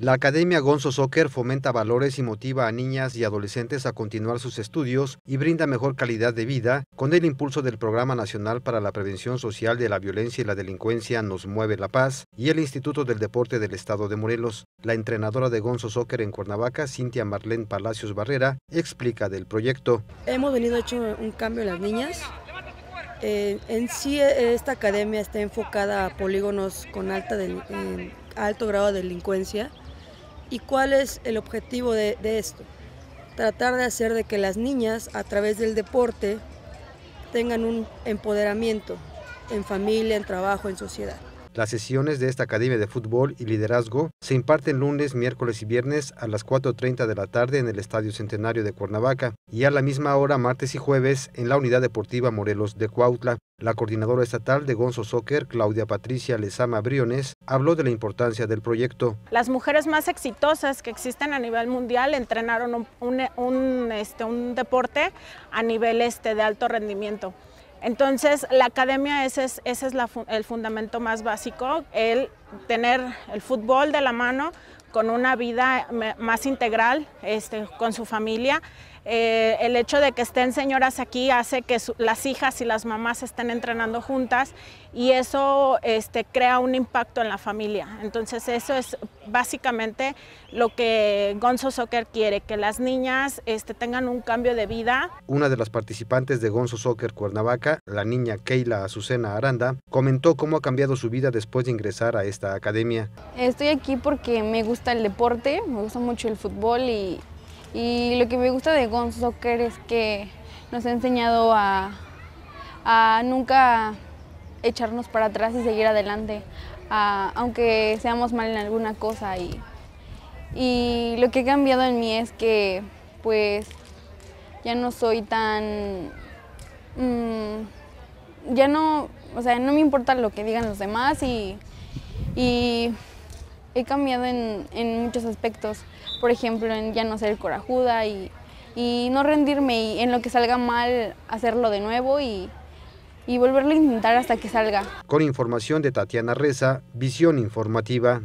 La Academia Gonzo Soccer fomenta valores y motiva a niñas y adolescentes a continuar sus estudios y brinda mejor calidad de vida con el impulso del Programa Nacional para la Prevención Social de la Violencia y la Delincuencia Nos Mueve la Paz y el Instituto del Deporte del Estado de Morelos. La entrenadora de Gonzo Soccer en Cuernavaca, Cintia Marlene Palacios Barrera, explica del proyecto. Hemos venido hecho un cambio en las niñas. Eh, en sí, eh, esta academia está enfocada a polígonos con alta alto grado de delincuencia ¿Y cuál es el objetivo de, esto? Tratar de hacer de que las niñas, a través del deporte, tengan un empoderamiento en familia, en trabajo, en sociedad. Las sesiones de esta Academia de Fútbol y Liderazgo se imparten lunes, miércoles y viernes a las 4.30 de la tarde en el Estadio Centenario de Cuernavaca y a la misma hora martes y jueves en la Unidad Deportiva Morelos de Cuautla. La coordinadora estatal de Gonzo Soccer, Claudia Patricia Lezama Briones, habló de la importancia del proyecto. Las mujeres más exitosas que existen a nivel mundial entrenaron un, este, un deporte a nivel este, de alto rendimiento. Entonces, la academia ese es, el fundamento más básico, el tener el fútbol de la mano con una vida más integral este, con su familia eh, el hecho de que estén señoras aquí hace que las hijas y las mamás estén entrenando juntas y eso este, crea un impacto en la familia. Entonces eso es básicamente lo que Gonzo Soccer quiere, que las niñas este, tengan un cambio de vida. Una de las participantes de Gonzo Soccer Cuernavaca, la niña Keila Azucena Aranda, comentó cómo ha cambiado su vida después de ingresar a esta academia. Estoy aquí porque me gusta el deporte, me gusta mucho el fútbol y y lo que me gusta de Gonzóker es que nos ha enseñado a, nunca echarnos para atrás y seguir adelante, aunque seamos mal en alguna cosa. Y, y lo que ha cambiado en mí es que pues ya no soy tan... Mm, ya no, o sea, no me importa lo que digan los demás y he cambiado en, muchos aspectos, por ejemplo, en ya no ser corajuda y, no rendirme y en lo que salga mal hacerlo de nuevo y, y volverlo a intentar hasta que salga. Con información de Tatiana Reza, Visión Informativa.